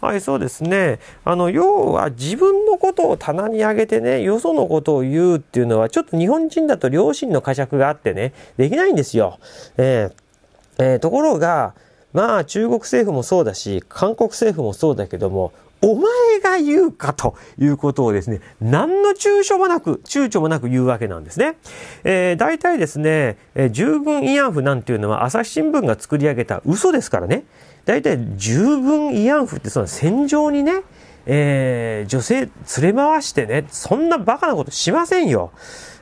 はい、そうですね。あの、要は自分のことを棚に上げてね、よそのことを言うっていうのは、ちょっと日本人だと良心の呵責があってね、できないんですよ。えー、えー、ところが、まあ中国政府もそうだし、韓国政府もそうだけども、お前が言うかということをですね、何の躊躇もなく、躊躇もなく言うわけなんですね。えー、大体ですね、えー、十慰安婦なんていうのは朝日新聞が作り上げた嘘ですからね。大体十分慰安婦ってその戦場にね、えー、女性連れ回してね、そんなバカなことしませんよ。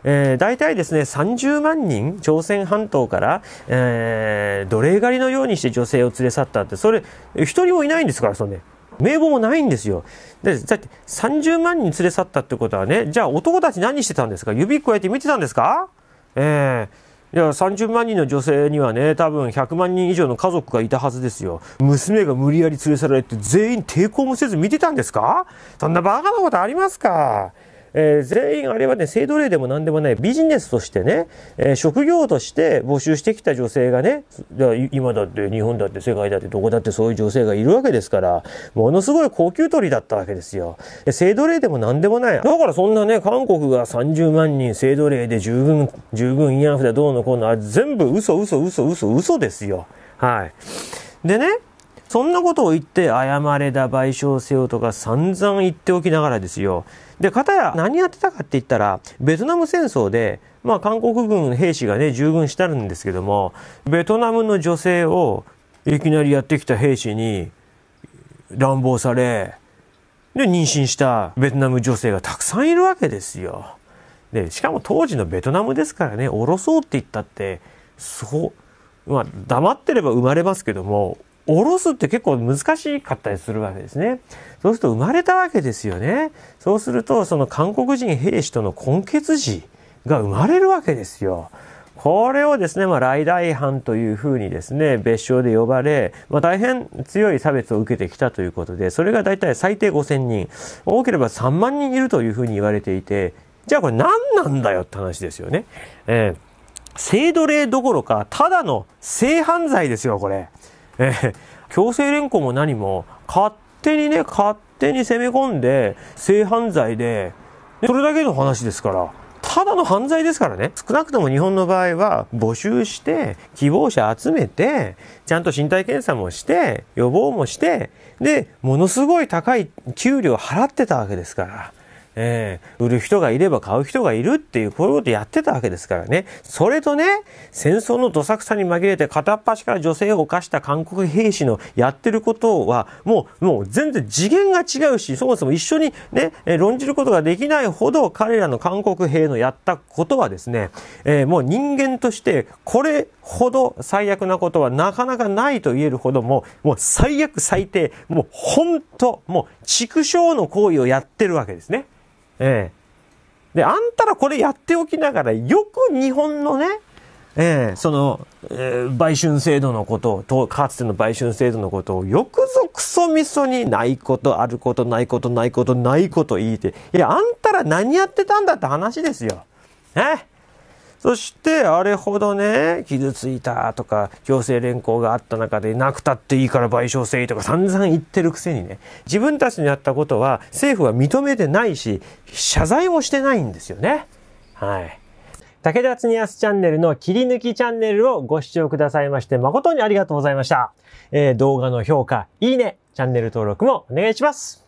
えー、大体ですね、30万人、朝鮮半島から、えー、奴隷狩りのようにして女性を連れ去ったって、それ、一人もいないんですから、そのね、名簿もないんですよ。で、だって30万人連れ去ったってことはね、じゃあ男たち何してたんですか指くわえて見てたんですかえーいや30万人の女性にはね多分100万人以上の家族がいたはずですよ娘が無理やり連れ去られて全員抵抗もせず見てたんですかそんなバカなことありますかえー、全員あれはね、制度例でも何でもないビジネスとしてね、えー、職業として募集してきた女性がね、今だって日本だって世界だってどこだってそういう女性がいるわけですから、ものすごい高級りだったわけですよ。制度例でも何でもない。だからそんなね、韓国が30万人制度例で十分、十分慰安婦だどうのこうの、全部嘘嘘嘘嘘嘘ですよ。はい。でね、そんなことを言って、謝れだ、賠償せよとか散々言っておきながらですよ。で、かたや何やってたかって言ったら、ベトナム戦争で、まあ韓国軍兵士がね、従軍したるんですけども、ベトナムの女性をいきなりやってきた兵士に乱暴され、で、妊娠したベトナム女性がたくさんいるわけですよ。で、しかも当時のベトナムですからね、おろそうって言ったって、そう、まあ、黙ってれば生まれますけども、下ろすって結構難しかったりするわけですね。そうすると生まれたわけですよね。そうすると、その韓国人兵士との根血児が生まれるわけですよ。これをですね、まあ、来大藩というふうにですね、別称で呼ばれ、まあ、大変強い差別を受けてきたということで、それが大体最低5000人、多ければ3万人いるというふうに言われていて、じゃあこれ何なんだよって話ですよね。えー、性奴隷どころか、ただの性犯罪ですよ、これ。えー、強制連行も何も勝手にね勝手に攻め込んで性犯罪でそれだけの話ですからただの犯罪ですからね少なくとも日本の場合は募集して希望者集めてちゃんと身体検査もして予防もしてでものすごい高い給料払ってたわけですから。えー、売る人がいれば買う人がいるっていう、こういうことやってたわけですからね。それとね、戦争のどさくさに紛れて片っ端から女性を犯した韓国兵士のやってることは、もう、もう全然次元が違うし、そもそも一緒にね、論じることができないほど彼らの韓国兵のやったことはですね、えー、もう人間としてこれほど最悪なことはなかなかないと言えるほども、もう最悪最低、もう本当、もう畜生の行為をやってるわけですね。ええー、で、あんたらこれやっておきながら、よく日本のね、ええー、その、えー、売春制度のことと、かつての売春制度のことを、よくぞクソみそにないこと、あること、ないこと、ないこと、ないこと言いて、いや、あんたら何やってたんだって話ですよ。ええーそしてあれほどね傷ついたとか強制連行があった中でなくたっていいから賠償せいとか散々言ってるくせにね自分たちのやったことは政府は認めてないし謝罪もしてないんですよね。はい。武田恒すチャンネルの切り抜きチャンネルをご視聴くださいまして誠にありがとうございました。えー、動画の評価、いいね、チャンネル登録もお願いします。